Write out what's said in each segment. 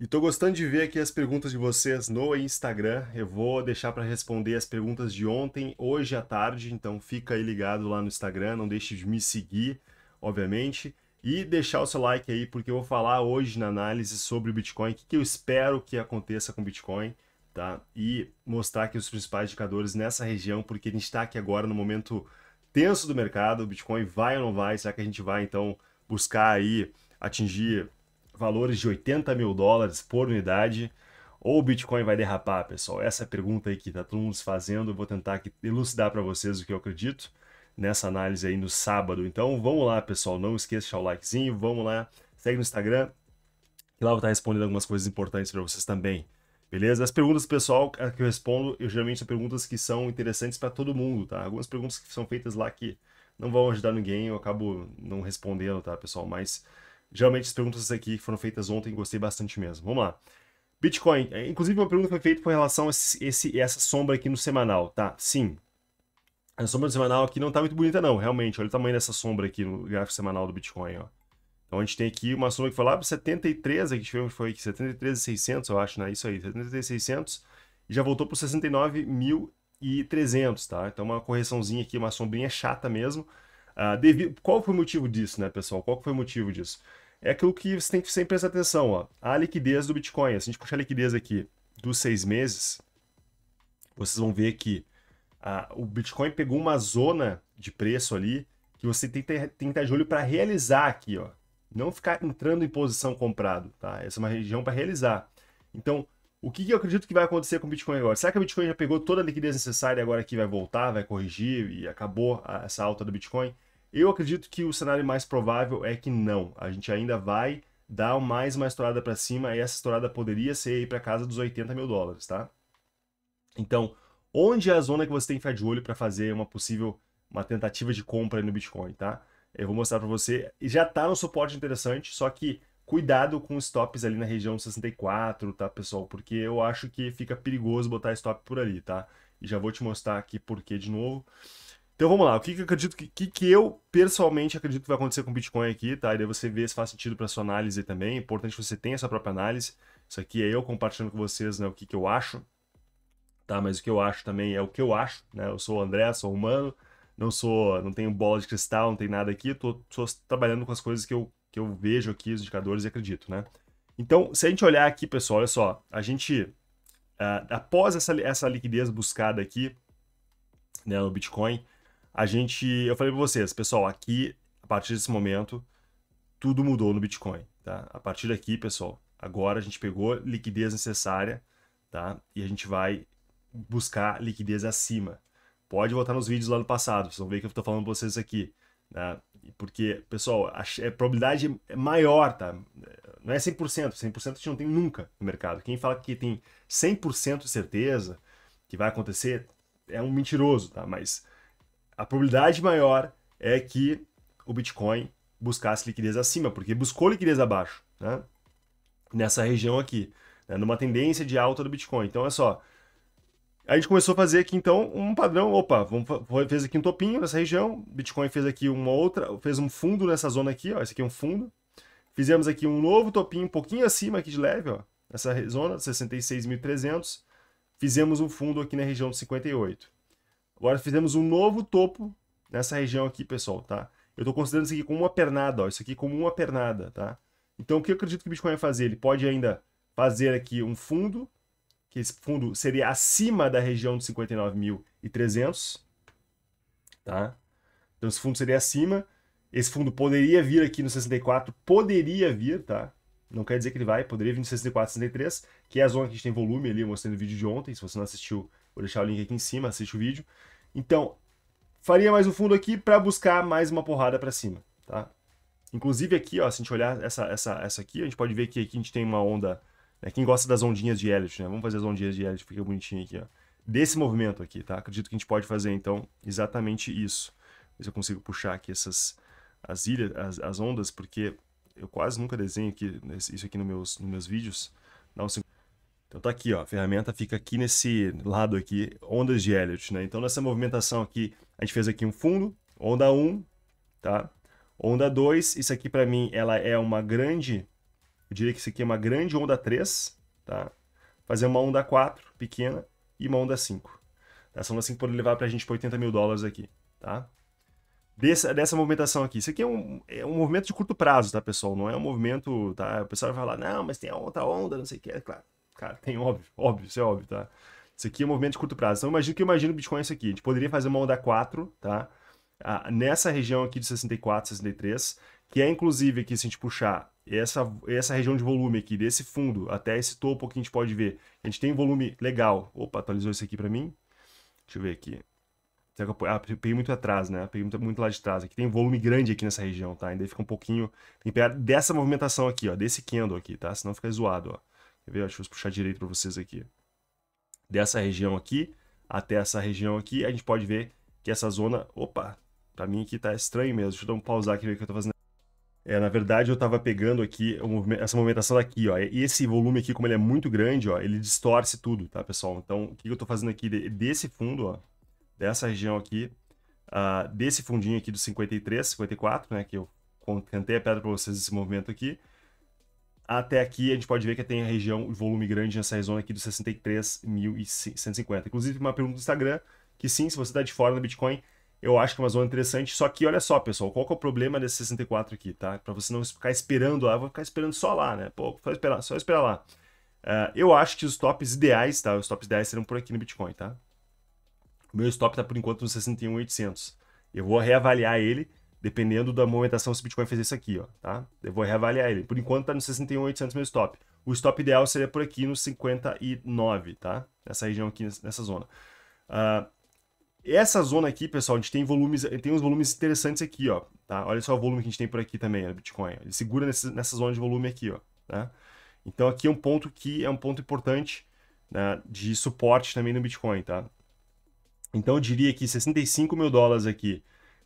E tô gostando de ver aqui as perguntas de vocês no Instagram. Eu vou deixar para responder as perguntas de ontem, hoje à tarde, então fica aí ligado lá no Instagram, não deixe de me seguir, obviamente, e deixar o seu like aí porque eu vou falar hoje na análise sobre o Bitcoin, o que, que eu espero que aconteça com o Bitcoin, tá? E mostrar aqui os principais indicadores nessa região, porque a gente está aqui agora no momento tenso do mercado, o Bitcoin vai ou não vai, será que a gente vai então buscar aí atingir valores de 80 mil dólares por unidade ou o Bitcoin vai derrapar, pessoal? Essa é a pergunta aí que tá todo mundo se fazendo. Eu vou tentar aqui elucidar para vocês o que eu acredito nessa análise aí no sábado. Então vamos lá, pessoal. Não esqueça de deixar o likezinho. Vamos lá. Segue no Instagram. Que lá eu vou estar tá respondendo algumas coisas importantes para vocês também. Beleza? As perguntas, pessoal, que eu respondo, eu geralmente são perguntas que são interessantes para todo mundo, tá? Algumas perguntas que são feitas lá que não vão ajudar ninguém, eu acabo não respondendo, tá, pessoal? Mas Geralmente as perguntas aqui foram feitas ontem, gostei bastante mesmo. Vamos lá. Bitcoin, é, inclusive uma pergunta foi feita com relação a esse, essa sombra aqui no semanal, tá? Sim. A sombra do semanal aqui não tá muito bonita não, realmente. Olha o tamanho dessa sombra aqui no gráfico semanal do Bitcoin, ó. Então a gente tem aqui uma sombra que foi lá para 73, aqui tivemos foi 73.600, eu acho, né? Isso aí, 73.600 e já voltou para 69.300, tá? Então uma correçãozinha aqui, uma sombrinha chata mesmo. Uh, ah, devido... Qual foi o motivo disso, né, pessoal? Qual foi o motivo disso? é aquilo que você tem que sempre prestar atenção, ó. A liquidez do Bitcoin. Se a gente puxar a liquidez aqui dos seis meses, vocês vão ver que a, o Bitcoin pegou uma zona de preço ali que você tem que, ter, estar de olho para realizar aqui, ó. Não ficar entrando em posição comprado, tá? Essa é uma região para realizar. Então, o que, eu acredito que vai acontecer com o Bitcoin agora? Será que o Bitcoin já pegou toda a liquidez necessária e agora aqui vai voltar, vai corrigir e acabou essa alta do Bitcoin? Eu acredito que o cenário mais provável é que não. A gente ainda vai dar mais uma estourada para cima e essa estourada poderia ser ir para casa dos 80 mil dólares, tá? Então, onde é a zona que você tem que ficar de olho para fazer uma possível uma tentativa de compra no Bitcoin, tá? Eu vou mostrar para você. Já tá no suporte interessante, só que cuidado com os stops ali na região 64, tá, pessoal? Porque eu acho que fica perigoso botar stop por ali, tá? E já vou te mostrar aqui por que de novo. Então vamos lá, o que, que eu acredito que, que, que, eu pessoalmente acredito que vai acontecer com o Bitcoin aqui, tá? E daí você vê se faz sentido para sua análise também. É importante que você tenha essa própria análise. Isso aqui é eu compartilhando com vocês né, o que, que eu acho, tá? Mas o que eu acho também é o que eu acho, né? Eu sou o André, sou humano, não sou, não tenho bola de cristal, não tem nada aqui. Tô, tô trabalhando com as coisas que eu, que eu vejo aqui, os indicadores e acredito, né? Então, se a gente olhar aqui, pessoal, olha só, a gente, uh, após essa, essa liquidez buscada aqui, né, no Bitcoin, a gente, eu falei para vocês, pessoal, aqui a partir desse momento tudo mudou no Bitcoin, tá? A partir daqui, pessoal, agora a gente pegou liquidez necessária, tá? E a gente vai buscar liquidez acima. Pode voltar nos vídeos lá do passado, vocês vão ver que eu estou falando para vocês aqui, né? Porque, pessoal, a, a probabilidade é maior, tá? Não é 100%, 100% a gente não tem nunca no mercado. Quem fala que tem 100% de certeza que vai acontecer é um mentiroso, tá? Mas a probabilidade maior é que o Bitcoin buscasse liquidez acima, porque buscou liquidez abaixo, né? nessa região aqui, né? numa tendência de alta do Bitcoin. Então é só, a gente começou a fazer aqui então um padrão, opa, vamos, fez aqui um topinho nessa região, Bitcoin fez aqui uma outra, fez um fundo nessa zona aqui, ó, esse aqui é um fundo, fizemos aqui um novo topinho um pouquinho acima aqui de leve, ó, nessa zona, 66.300, fizemos um fundo aqui na região de 58. Agora fizemos um novo topo nessa região aqui, pessoal, tá? Eu estou considerando isso aqui como uma pernada, ó, isso aqui como uma pernada, tá? Então, o que eu acredito que o Bitcoin vai fazer? Ele pode ainda fazer aqui um fundo, que esse fundo seria acima da região de 59.300, tá? Então, esse fundo seria acima. Esse fundo poderia vir aqui no 64, poderia vir, tá? Não quer dizer que ele vai, poderia vir no 64, 63, que é a zona que a gente tem volume ali, eu mostrei no vídeo de ontem. Se você não assistiu, vou deixar o link aqui em cima, assiste o vídeo. Então, faria mais um fundo aqui para buscar mais uma porrada para cima, tá? Inclusive aqui, ó, se a gente olhar essa, essa, essa aqui, a gente pode ver que aqui a gente tem uma onda... Né? Quem gosta das ondinhas de Elliot, né? Vamos fazer as ondinhas de Elliot, fica bonitinho aqui, ó. Desse movimento aqui, tá? Acredito que a gente pode fazer, então, exatamente isso. Ver se eu consigo puxar aqui essas... As ilhas, as, as ondas, porque eu quase nunca desenho aqui, isso aqui nos meus, nos meus vídeos. Dá um então tá aqui, ó, a ferramenta fica aqui nesse lado aqui, ondas de Elliot, né? Então nessa movimentação aqui, a gente fez aqui um fundo, onda 1, tá? Onda 2, isso aqui para mim ela é uma grande, eu diria que isso aqui é uma grande onda 3, tá? Fazer uma onda 4 pequena e uma onda 5. Essa onda 5 pode levar para a gente para 80 mil dólares aqui, tá? Dessa, dessa movimentação aqui. Isso aqui é um, é um movimento de curto prazo, tá, pessoal? Não é um movimento, tá? O pessoal vai falar, não, mas tem a outra onda, não sei o que, é claro Cara, tem óbvio, óbvio, isso é óbvio, tá? Isso aqui é movimento de curto prazo. Então, imagina que eu imagino o Bitcoin isso aqui. A gente poderia fazer uma onda 4, tá? Ah, nessa região aqui de 64, 63, que é inclusive aqui, se a gente puxar essa, essa região de volume aqui, desse fundo até esse topo que a gente pode ver, a gente tem um volume legal. Opa, atualizou isso aqui para mim? Deixa eu ver aqui. Ah, peguei muito atrás, né? Peguei muito, muito, lá de trás. Aqui tem um volume grande aqui nessa região, tá? Ainda fica um pouquinho... Tem que pegar dessa movimentação aqui, ó. Desse candle aqui, tá? Senão fica zoado, ó. Quer ver? Deixa eu puxar direito para vocês aqui. Dessa região aqui até essa região aqui, a gente pode ver que essa zona... Opa! Para mim aqui tá estranho mesmo. Deixa eu dar um pausar aqui ver o que eu tô fazendo. É, na verdade, eu estava pegando aqui essa movimentação daqui, ó. E esse volume aqui, como ele é muito grande, ó, ele distorce tudo, tá, pessoal? Então, o que eu estou fazendo aqui desse fundo, ó, dessa região aqui, uh, desse fundinho aqui do 53, 54, né, que eu cantei a pedra para vocês esse movimento aqui, até aqui a gente pode ver que tem a região e volume grande nessa zona aqui dos 63.150. Inclusive, uma pergunta do Instagram, que sim, se você está de fora do Bitcoin, eu acho que é uma zona interessante. Só que olha só, pessoal, qual que é o problema desse 64 aqui, tá? Para você não ficar esperando lá, eu vou ficar esperando só lá, né? Pô, só esperar, só esperar lá. Uh, eu acho que os tops ideais, tá? Os tops ideais serão por aqui no Bitcoin, tá? O meu stop tá por enquanto no 61.800. Eu vou reavaliar ele dependendo da movimentação, se o Bitcoin fazer isso aqui, ó, tá? Eu vou reavaliar ele. Por enquanto tá no 61.800 meu stop. O stop ideal seria por aqui no 59, tá? Nessa região aqui, nessa zona. Uh, essa zona aqui, pessoal, a gente tem volumes, tem uns volumes interessantes aqui, ó, tá? Olha só o volume que a gente tem por aqui também, o Bitcoin. Ele segura nessa, nessa zona de volume aqui, ó, tá? Então aqui é um ponto que é um ponto importante né, de suporte também no Bitcoin, tá? Então eu diria que 65 mil dólares aqui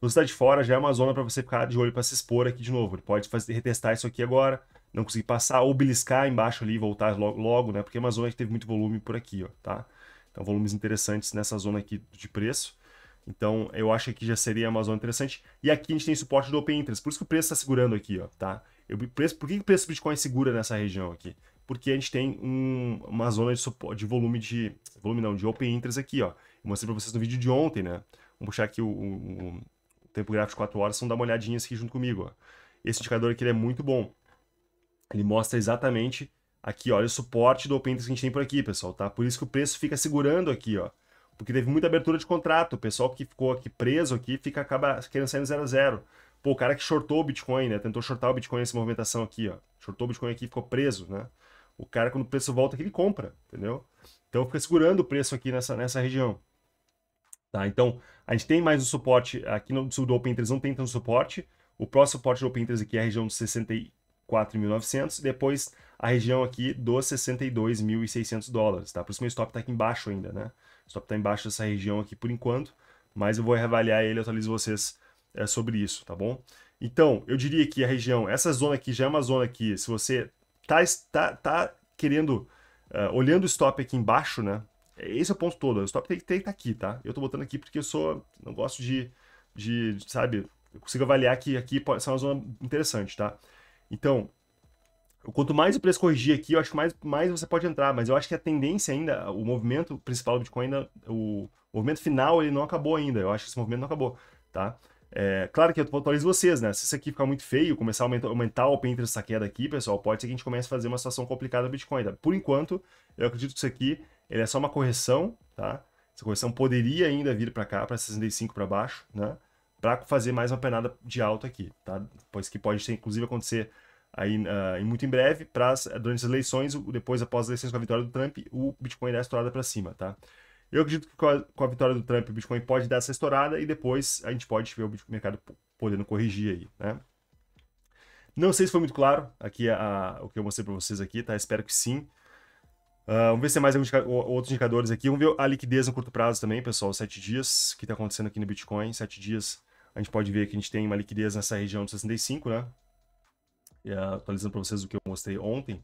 você está de fora, já é uma zona para você ficar de olho para se expor aqui de novo. Ele pode fazer, retestar isso aqui agora, não conseguir passar, ou beliscar embaixo ali e voltar logo, logo, né? Porque é uma zona que teve muito volume por aqui, ó, tá? Então, volumes interessantes nessa zona aqui de preço. Então, eu acho que já seria uma zona interessante. E aqui a gente tem suporte do Open Interest, por isso que o preço está segurando aqui, ó, tá? Eu, preço, por que o preço do Bitcoin é segura nessa região aqui? Porque a gente tem um, uma zona de, de volume de... volume não, de Open Interest aqui, ó. Eu mostrei para vocês no vídeo de ontem, né? Vamos puxar aqui o, o tempo gráfico de 4 horas, são dar uma olhadinha aqui junto comigo. Ó. Esse indicador aqui é muito bom. Ele mostra exatamente aqui, olha, o suporte do Open Interest que a gente tem por aqui, pessoal, tá? Por isso que o preço fica segurando aqui, ó. Porque teve muita abertura de contrato. O pessoal que ficou aqui preso aqui fica acaba querendo sair no zero a zero. Pô, o cara que shortou o Bitcoin, né? Tentou shortar o Bitcoin nessa movimentação aqui, ó. Shortou o Bitcoin aqui e ficou preso, né? O cara, quando o preço volta aqui, ele compra, entendeu? Então fica segurando o preço aqui nessa, nessa região. Tá, então a gente tem mais um suporte, aqui no sul do Open Interest, não tem tanto suporte. O próximo suporte do Open Interest aqui é a região dos 64.900, depois a região aqui dos 62.600 dólares, tá? Por isso meu stop tá aqui embaixo ainda, né? O stop tá embaixo dessa região aqui por enquanto, mas eu vou reavaliar ele e atualizo vocês é, sobre isso, tá bom? Então, eu diria que a região, essa zona aqui já é uma zona que, se você tá, tá, tá querendo, uh, olhando o stop aqui embaixo, né? Esse é o ponto todo. Né? O stop take estar tá aqui, tá? Eu tô botando aqui porque eu sou. Não gosto de. de, sabe? Eu consigo avaliar que aqui pode ser é uma zona interessante, tá? Então, quanto mais o preço corrigir aqui, eu acho que mais, mais você pode entrar, mas eu acho que a tendência ainda, o movimento principal do Bitcoin ainda, o movimento final, ele não acabou ainda. Eu acho que esse movimento não acabou, tá? É, claro que eu atualizo vocês, né? Se isso aqui ficar muito feio, começar a aumentar, aumentar o Pinterest dessa queda aqui, pessoal, pode ser que a gente comece a fazer uma situação complicada no Bitcoin. Tá? Por enquanto, eu acredito que isso aqui ele é só uma correção, tá? Essa correção poderia ainda vir para cá, para 65 para baixo, né? Para fazer mais uma penada de alta aqui, tá? Pois que pode ser inclusive, acontecer aí uh, muito em breve, pra, durante as eleições, depois após as eleições com a vitória do Trump, o Bitcoin é estourada para cima, tá? Eu acredito que com a, vitória do Trump, o Bitcoin pode dar essa estourada e depois a gente pode ver o mercado podendo corrigir aí, né? Não sei se foi muito claro aqui a, a, o que eu mostrei para vocês aqui, tá? Espero que sim. Uh, vamos ver se tem mais alguns outros indicadores aqui. Vamos ver a liquidez no curto prazo também, pessoal. Sete dias, o que está acontecendo aqui no Bitcoin. Sete dias, a gente pode ver que a gente tem uma liquidez nessa região de 65, né? E, uh, atualizando para vocês o que eu mostrei ontem.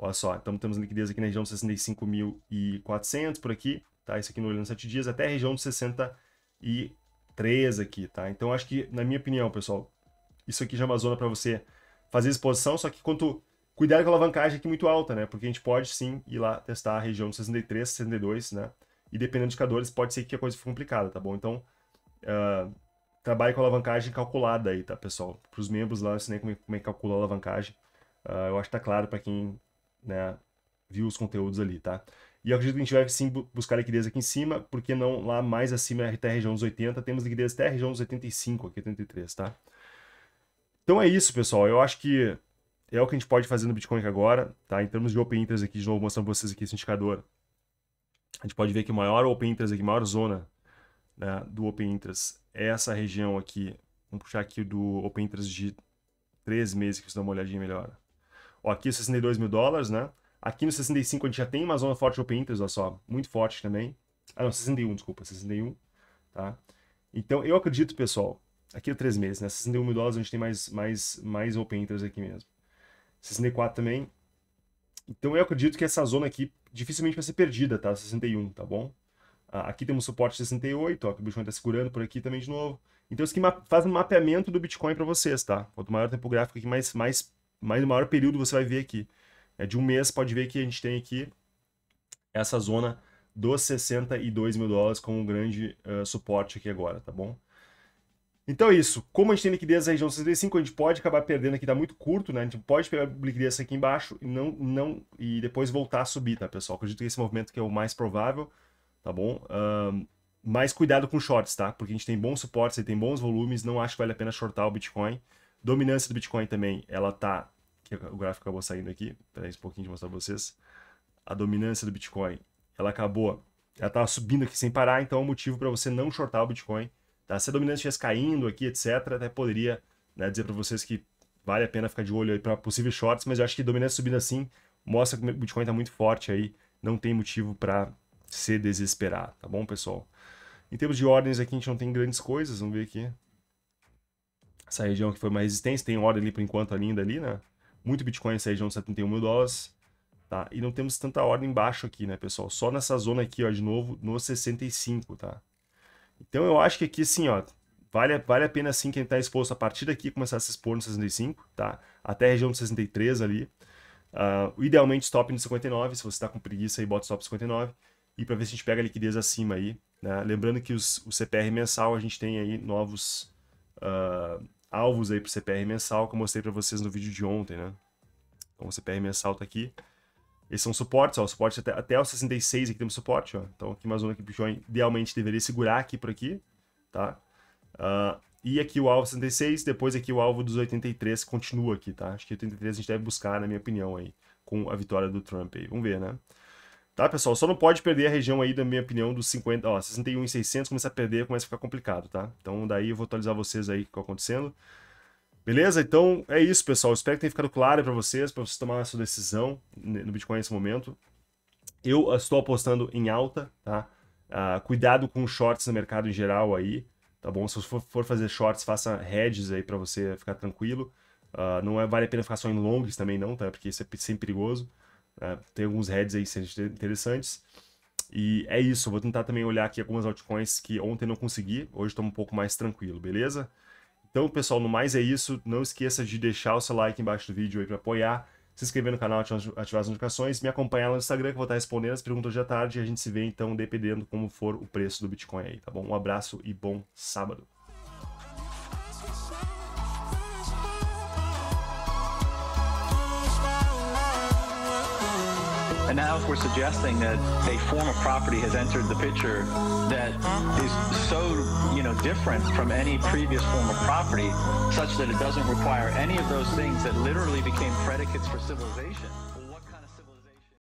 Olha só, então temos liquidez aqui na região de 65.400 por aqui, tá? Isso aqui no olhando 7 dias, até a região de 63 aqui, tá? Então acho que, na minha opinião, pessoal, isso aqui já é uma zona para você fazer exposição, só que quanto cuidado com a alavancagem aqui muito alta, né? Porque a gente pode sim ir lá testar a região de 63, 62, né? E dependendo de indicadores, pode ser que a coisa fique complicada, tá bom? Então, uh, trabalhe com a alavancagem calculada aí, tá, pessoal? Para os membros lá, eu ensinei como é, como é que calcula a alavancagem. Uh, eu acho que tá claro para quem né, viu os conteúdos ali, tá? E eu acredito que a gente vai sim buscar liquidez aqui em cima, porque não lá mais acima até a região dos 80, temos liquidez até a região dos 85, aqui 83, tá? Então é isso, pessoal. Eu acho que é o que a gente pode fazer no Bitcoin agora, tá? Em termos de open interest aqui, de novo, mostrando pra vocês aqui esse indicador. A gente pode ver que maior open interest aqui, maior zona né, do open interest é essa região aqui. Vamos puxar aqui do open interest de 3 meses, que vocês dá uma olhadinha melhor. Ó, aqui os 62 mil dólares, né? Aqui no 65 a gente já tem uma zona forte open interest, olha só, muito forte também. Ah, não, 61, desculpa, 61, tá? Então, eu acredito, pessoal, aqui é três meses, né? 61 mil dólares a gente tem mais, mais, mais open interest aqui mesmo. 64 também. Então, eu acredito que essa zona aqui dificilmente vai ser perdida, tá? 61, tá bom? Ah, aqui temos suporte 68, ó, que o Bitcoin tá segurando por aqui também de novo. Então, isso aqui faz um mapeamento do Bitcoin para vocês, tá? Quanto maior o tempo gráfico aqui, mais, mais mais maior período você vai ver aqui. É de um mês, pode ver que a gente tem aqui essa zona dos 62 mil dólares com um grande uh, suporte aqui agora, tá bom? Então é isso. Como a gente tem liquidez na região 65, a gente pode acabar perdendo aqui, tá muito curto, né? A gente pode pegar liquidez aqui embaixo e não, não e depois voltar a subir, tá, pessoal? Acredito que esse movimento que é o mais provável, tá bom? Um, mas cuidado com shorts, tá? Porque a gente tem bons suportes, tem bons volumes, não acho que vale a pena shortar o Bitcoin. Dominância do Bitcoin também, ela tá. O gráfico acabou saindo aqui, peraí um pouquinho de mostrar pra vocês. A dominância do Bitcoin, ela acabou. Ela tá subindo aqui sem parar, então é um motivo para você não shortar o Bitcoin. Tá? Se a dominância estivesse caindo aqui, etc., até poderia né, dizer para vocês que vale a pena ficar de olho aí para possíveis shorts, mas eu acho que dominância subindo assim mostra que o Bitcoin tá muito forte aí, não tem motivo para se desesperar, tá bom, pessoal? Em termos de ordens aqui, a gente não tem grandes coisas, vamos ver aqui. Essa região que foi uma resistência, tem ordem ali por enquanto linda ali, né? Muito Bitcoin nessa região de 71 mil dólares. Tá? E não temos tanta ordem embaixo aqui, né, pessoal? Só nessa zona aqui, ó, de novo, no 65, tá? Então eu acho que aqui, assim, ó, vale, vale a pena, sim, quem tá exposto a partir daqui começar a se expor no 65, tá? Até a região do 63 ali. Uh, idealmente, stop no 59, se você tá com preguiça aí, bota stop 59. E para ver se a gente pega a liquidez acima aí, né? Lembrando que os, o CPR mensal a gente tem aí novos... Uh, alvos aí para o CPR mensal que eu mostrei para vocês no vídeo de ontem, né? Então o CPR mensal tá aqui. Esses são suportes, ó, o suporte até, até o 66 aqui temos suporte, ó. Então aqui uma zona que o Bitcoin idealmente deveria segurar aqui por aqui, tá? Uh, e aqui o alvo 66, depois aqui o alvo dos 83 continua aqui, tá? Acho que 83 a gente deve buscar, na minha opinião aí, com a vitória do Trump aí. Vamos ver, né? Tá, pessoal? Só não pode perder a região aí, da minha opinião, dos 50, ó, 61 e 600, começa a perder, começa a ficar complicado, tá? Então daí eu vou atualizar vocês aí o que tá acontecendo. Beleza? Então é isso, pessoal. Espero que tenha ficado claro para vocês, para vocês tomarem a sua decisão no Bitcoin nesse momento. Eu ah, estou apostando em alta, tá? Uh, cuidado com shorts no mercado em geral aí, tá bom? Se você for, for fazer shorts, faça hedges aí para você ficar tranquilo. Uh, não é, vale a pena ficar só em longs também não, tá? Porque isso é sempre perigoso. Né? Tem alguns heads aí interessantes. E é isso, vou tentar também olhar aqui algumas altcoins que ontem não consegui, hoje estou um pouco mais tranquilo, beleza? Então, pessoal, no mais é isso. Não esqueça de deixar o seu like embaixo do vídeo aí para apoiar, se inscrever no canal, ativar as notificações, me acompanhar lá no Instagram que eu vou estar tá respondendo as perguntas de tarde e a gente se vê então dependendo como for o preço do Bitcoin aí, tá bom? Um abraço e bom sábado. And now if we're suggesting that a form of property has entered the picture that is so, you know, different from any previous form of property, such that it doesn't require any of those things that literally became predicates for civilization.